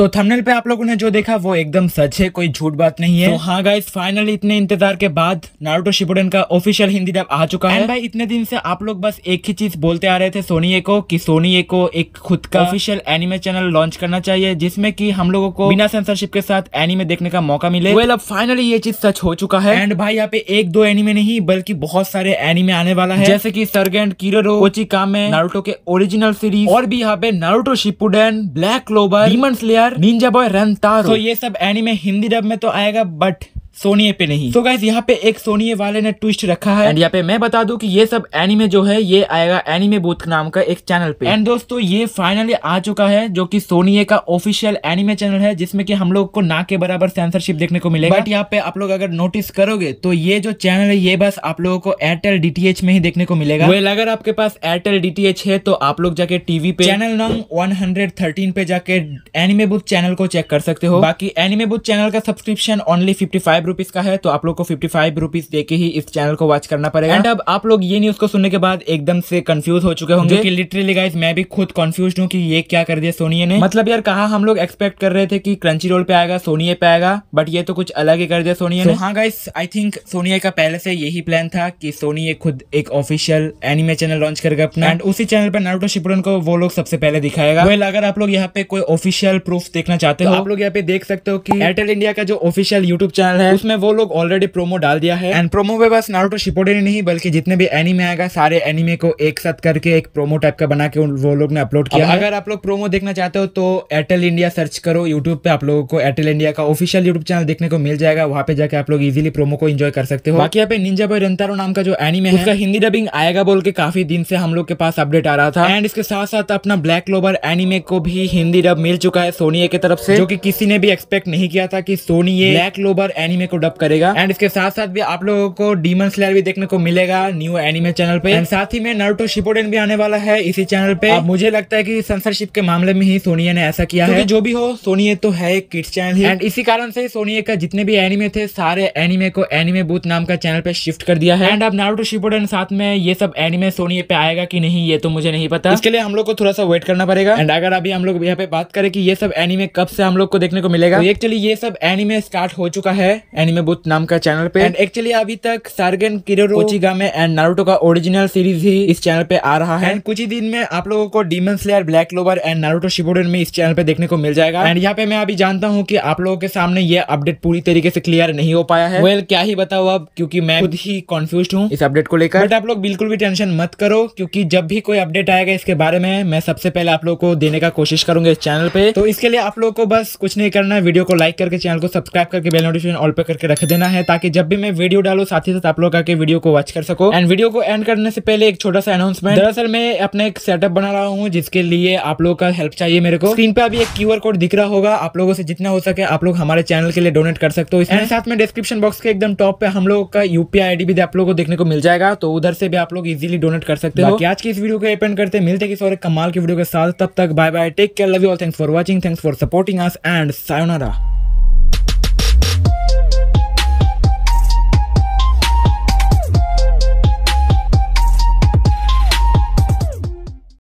तो थंबनेल पे आप लोगों ने जो देखा वो एकदम सच है कोई झूठ बात नहीं है तो हाँ गाइस फाइनली इतने इंतजार के बाद नारुतो शिपुडन का ऑफिशियल हिंदी डब आ चुका है भाई इतने दिन से आप लोग बस एक ही चीज बोलते आ रहे थे सोनी को कि सोनी को एक खुद का ऑफिशियल एनिमे चैनल लॉन्च करना चाहिए जिसमें की हम लोगों को बिना सेंसरशिप के साथ एनिमे देखने का मौका मिले वेल अब फाइनली ये चीज सच हो चुका है एंड भाई यहाँ पे एक दो एनिमे नहीं बल्कि बहुत सारे एनिमे आने वाला है जैसे की सरगेंड कीरो कोची नारुतो के ओरिजिनल सीरीज और भी यहाँ पे Naruto Shippuden Black Clover demons ninja boy Rantaro तो ये सब एनिमे हिंदी डब में तो आएगा बट सोनिए पे नहीं तो गाइज यहाँ पे एक सोनिए वाले ने ट्विस्ट रखा है एंड यहाँ पे मैं बता दू की ये सब एनिमे जो है ये आएगा एनिमे बूथ नाम का एक चैनल पे एंड दोस्तों ये फाइनली आ चुका है जो की सोनिए का ऑफिशियल एनिमे चैनल है जिसमे की हम लोग को ना के बराबर सेंसरशिप देखने को मिलेगा बट यहाँ पे आप लोग अगर नोटिस करोगे तो ये जो चैनल है ये बस आप लोगों को एयरटेल डीटीएच में ही देखने को मिलेगा वेल अगर आपके पास एयरटेल डी है तो आप लोग जाके टीवी पे चैनल नंबर 113 पे जाके एनिमे बुक चैनल को चेक कर सकते हो बाकी एनिमे बुक चैनल का subscription only fifty five rupees का है तो आप लोग को फिफ्टी फाइव रुपीज दे के ही इस चैनल को वॉच करना पड़ेगा एंड अब आप लोग ये न्यूज को सुनने के बाद एकदम से कंफ्यूज हो चुके होंगे कि लिटरली गाइज मैं भी खुद कंफ्यूज हूँ कि ये क्या कर दिया सोनिया ने मतलब यार कहा हम लोग एक्सपेक्ट कर रहे थे कि क्रंची रोल पे आएगा सोनिया पे आएगा बट ये तो कुछ अलग ही कर दिया सोनिया ने हाँ गाइस आई थिंक सोनिया का पहले से यही प्लान था कि सोनी खुद एक ऑफिशियल एनिमे चैनल लॉन्च करेगा अपना एंड उसी चैनल पर नारुतो शिपुरन को वो लोग सबसे पहले दिखाएगा वेल अगर आप लोग यहाँ पे कोई ऑफिशियल प्रूफ देखना चाहते हो तो आप लोग यहाँ पे देख सकते हो कि एयरटेल इंडिया का जो ऑफिशियल यूट्यूब चैनल है है उसमें वो लोग ऑलरेडी प्रोमो डाल दिया है एंड प्रोमो में बस नारुतो शिपोडे नहीं बल्कि जितने भी एनिमे आएगा सारे एनिमे को एक साथ करके एक प्रोमो टाइप का बना के वो लोग ने अपलोड किया अगर आप लोग प्रोमो देखना चाहते हो तो एयरटेल इंडिया सर्च करो यूट्यूब पे आप लोगों को एयरटेल इंडिया का ऑफिशियल यूट्यूब चैनल देखने को मिल जाएगा वहाँ पे जाके आप लोग इजिली प्रोमो को एंजॉय कर सकते हो बाकी यहाँ पे निंजा बॉय रंतारो नाम का जो एनिमे है उसका हिंदी डबिंग आएगा बोल के काफी दिन से हम लोग के पास अपडेट आ रहा था एंड इसके साथ साथ अपना ब्लैक लोबर एनिमे को भी हिंदी डब मिल चुका है सोनिया की तरफ से जो की किसी ने भी एक्सपेक्ट नहीं किया था कि सोनी ब्लैक लोबर एनिमे एनिमे को डब करेगा एंड इसके साथ साथ भी आप लोगों को डीमन स्लेयर भी देखने को मिलेगा न्यू एनिमे चैनल पे एंड साथ ही में नारुतो शिपोडेन भी आने वाला है इसी चैनल पे अब मुझे लगता है कि सेंसरशिप के मामले में ही सोनिया ने ऐसा किया है जो भी हो सोनिया तो है एक किड्स चैनल एंड इसी कारण से सोनिया का जितने भी एनिमे थे सारे एनिमे को एनिमे बूथ नाम का चैनल पे शिफ्ट कर दिया है एंड अब नारुतो शिपोडन साथ में ये सब एनिमे सोनिया पे आएगा की नहीं ये तो मुझे नहीं पता इसके लिए हम लोग को थोड़ा सा वेट करना पड़ेगा एंड अगर अभी हम लोग यहाँ पे बात करें कि ये सब एनिमे कब से हम लोग को देखने को मिलेगा तो एक्चुअली ये सब एनिमे स्टार्ट हो चुका है एनिमे बुथ नाम का चैनल पे एंड एक्चुअली अभी तक सार्गन किरोचिगा में एंड नारुतो का ओरिजिनल सीरीज ही इस चैनल पे आ रहा है एंड कुछ ही दिन में आप लोगों को demon slayer Black Clover and Naruto Shippuden में इस चैनल पे देखने को मिल जाएगा एंड यहाँ पे मैं अभी जानता हूँ कि आप लोगों के सामने ये अपडेट पूरी तरीके से क्लियर नहीं हो पाया है वेल well, क्या ही बताओ अब क्योंकि मैं खुद ही कंफ्यूज हूँ इस अपडेट को लेकर बट आप लोग बिल्कुल भी टेंशन मत करो क्योंकि जब भी कोई अपडेट आएगा इसके बारे में मैं सबसे पहले आप लोग को देने का कोशिश करूंगा इस चैनल पे तो इसके लिए आप लोग को बस कुछ नहीं करना है वीडियो को लाइक करके चैनल को सब्सक्राइब करके बेल नोटिफिकेशन ऑल पे करके रख देना है ताकि जब भी मैं वीडियो डालू साथ ही साथ आप लोग आके वीडियो को वॉच कर सको एंड वीडियो को एंड करने से पहले एक छोटा सा अनाउंसमेंट दरअसल मैं अपने एक सेटअप बना रहा हूँ जिसके लिए आप लोग का हेल्प चाहिए मेरे को स्क्रीन पे अभी एक क्यू कोड दिख रहा होगा आप लोगों से जितना हो सके आप लोग हमारे चैनल के लिए डोनेट कर सकते हो इसके साथ में डिस्क्रिप्शन बॉक्स के एकदम टॉप पे हम लोग का यूपीआई आईडी भी आप लोग को देखने को मिल जाएगा तो उधर से भी आप लोग इजिली डोनेट कर सकते हो आज की इस वीडियो को एपेंड करते मिलते किसी और कमाल की वीडियो के साथ तब तक bye bye take care love you all thanks for watching thanks for supporting us and sayonara